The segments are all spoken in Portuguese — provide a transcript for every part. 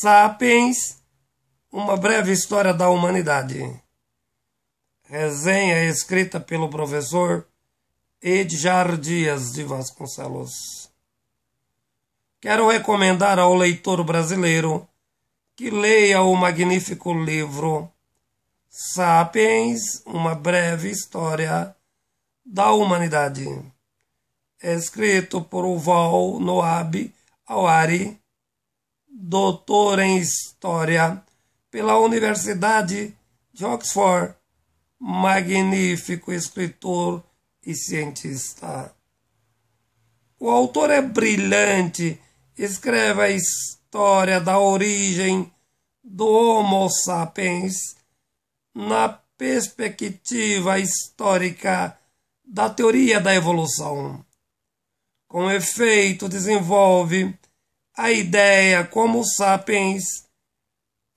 Sapiens, uma breve história da humanidade. Resenha escrita pelo professor Edjar Dias de Vasconcelos. Quero recomendar ao leitor brasileiro que leia o magnífico livro Sapiens, uma breve história da humanidade, escrito por Val Noab Awari doutor em História pela Universidade de Oxford, magnífico escritor e cientista. O autor é brilhante, escreve a história da origem do Homo sapiens na perspectiva histórica da teoria da evolução. Com efeito, desenvolve a ideia como sapiens,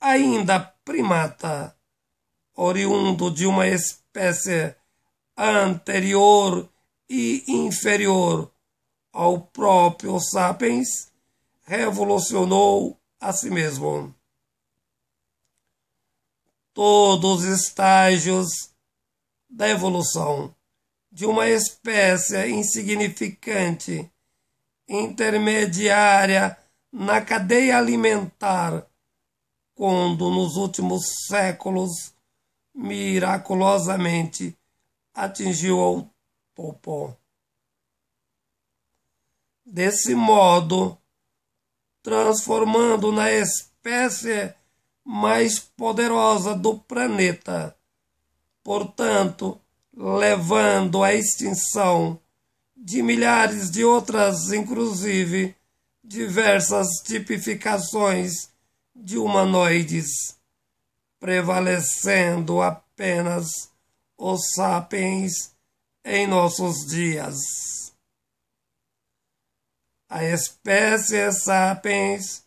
ainda primata, oriundo de uma espécie anterior e inferior ao próprio sapiens, revolucionou a si mesmo. Todos os estágios da evolução de uma espécie insignificante, intermediária na cadeia alimentar, quando nos últimos séculos miraculosamente atingiu ao topo. Desse modo, transformando na espécie mais poderosa do planeta, portanto, levando à extinção de milhares de outras, inclusive diversas tipificações de humanoides, prevalecendo apenas os sapiens em nossos dias. A espécie sapiens,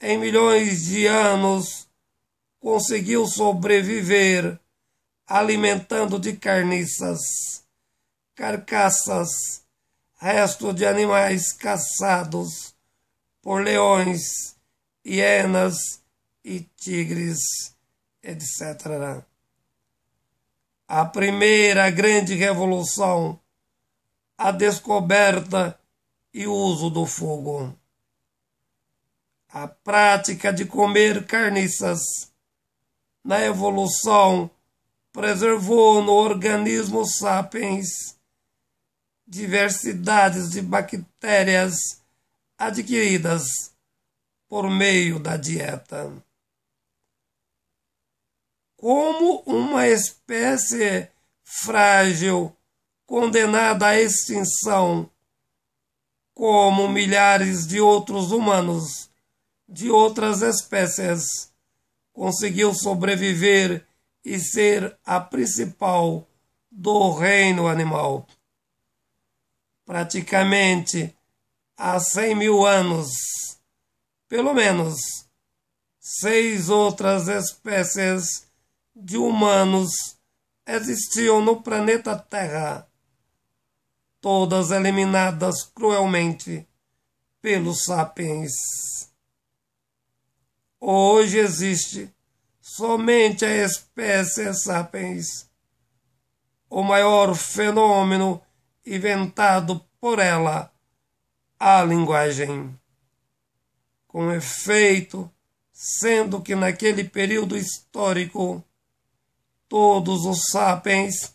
em milhões de anos, conseguiu sobreviver alimentando de carniças, carcaças, resto de animais caçados por leões, hienas e tigres, etc. A primeira grande revolução, a descoberta e uso do fogo. A prática de comer carniças na evolução preservou no organismo sapiens diversidades de bactérias adquiridas por meio da dieta. Como uma espécie frágil condenada à extinção, como milhares de outros humanos de outras espécies, conseguiu sobreviver e ser a principal do reino animal. Praticamente há 100 mil anos. Pelo menos seis outras espécies de humanos existiam no planeta Terra, todas eliminadas cruelmente pelos sapiens. Hoje existe somente a espécie sapiens, o maior fenômeno inventado por ela à linguagem. Com efeito, sendo que naquele período histórico todos os sapiens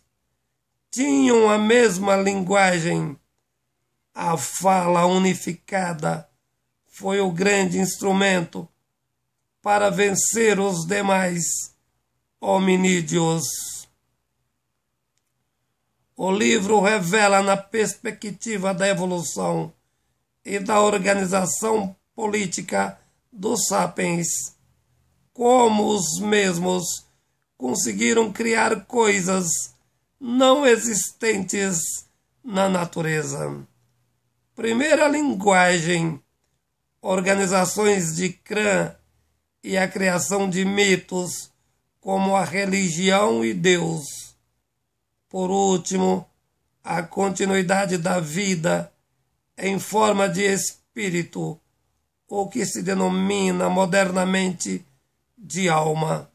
tinham a mesma linguagem, a fala unificada foi o grande instrumento para vencer os demais hominídeos. O livro revela, na perspectiva da evolução, e da organização política dos sapiens. Como os mesmos conseguiram criar coisas não existentes na natureza. Primeira linguagem, organizações de crã e a criação de mitos como a religião e Deus. Por último, a continuidade da vida em forma de espírito, ou que se denomina modernamente de alma.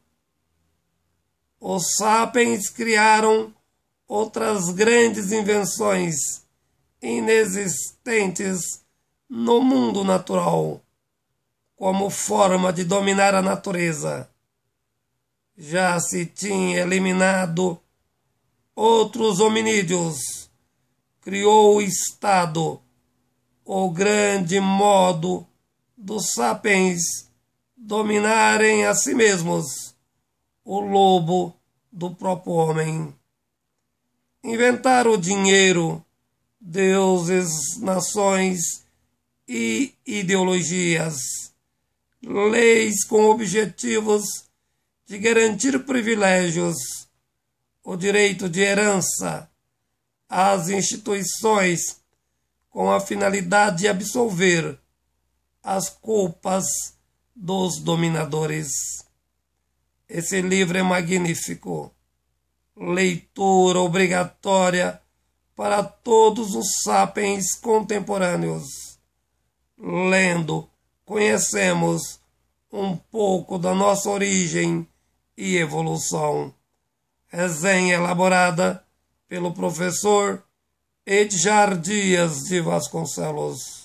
Os sapiens criaram outras grandes invenções inexistentes no mundo natural, como forma de dominar a natureza. Já se tinha eliminado outros hominídeos, criou o Estado o grande modo dos sapiens dominarem a si mesmos, o lobo do próprio homem. Inventar o dinheiro, deuses, nações e ideologias, leis com objetivos de garantir privilégios, o direito de herança, as instituições com a finalidade de absolver as culpas dos dominadores. Esse livro é magnífico. Leitura obrigatória para todos os sapiens contemporâneos. Lendo, conhecemos um pouco da nossa origem e evolução. Resenha elaborada pelo professor Ed Dias de Vasconcelos.